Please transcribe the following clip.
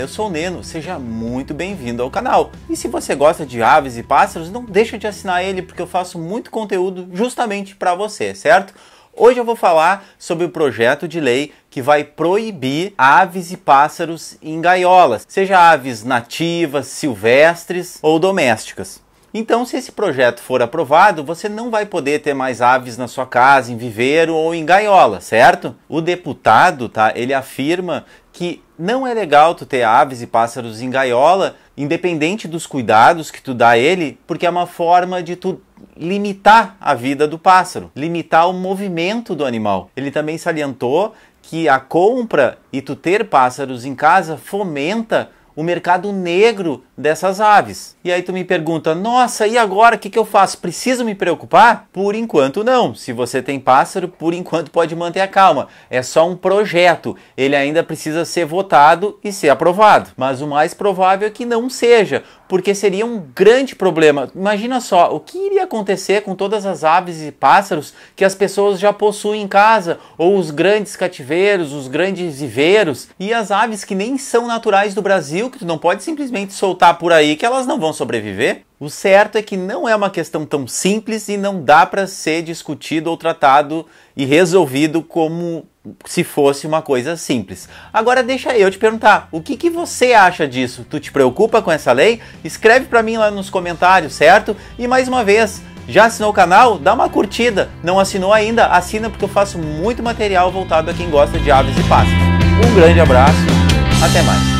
eu sou o Neno, seja muito bem-vindo ao canal. E se você gosta de aves e pássaros, não deixa de assinar ele porque eu faço muito conteúdo justamente para você, certo? Hoje eu vou falar sobre o projeto de lei que vai proibir aves e pássaros em gaiolas, seja aves nativas, silvestres ou domésticas. Então, se esse projeto for aprovado, você não vai poder ter mais aves na sua casa, em viveiro ou em gaiola, certo? O deputado, tá, ele afirma que não é legal tu ter aves e pássaros em gaiola, independente dos cuidados que tu dá a ele, porque é uma forma de tu limitar a vida do pássaro, limitar o movimento do animal. Ele também salientou que a compra e tu ter pássaros em casa fomenta o mercado negro dessas aves. E aí tu me pergunta, nossa, e agora o que, que eu faço? Preciso me preocupar? Por enquanto não. Se você tem pássaro, por enquanto pode manter a calma. É só um projeto. Ele ainda precisa ser votado e ser aprovado. Mas o mais provável é que não seja, porque seria um grande problema. Imagina só, o que iria acontecer com todas as aves e pássaros que as pessoas já possuem em casa, ou os grandes cativeiros, os grandes viveiros, e as aves que nem são naturais do Brasil que tu não pode simplesmente soltar por aí que elas não vão sobreviver. O certo é que não é uma questão tão simples e não dá para ser discutido ou tratado e resolvido como se fosse uma coisa simples. Agora deixa eu te perguntar, o que, que você acha disso? Tu te preocupa com essa lei? Escreve para mim lá nos comentários, certo? E mais uma vez, já assinou o canal? Dá uma curtida. Não assinou ainda? Assina porque eu faço muito material voltado a quem gosta de aves e pássaros. Um grande abraço, até mais.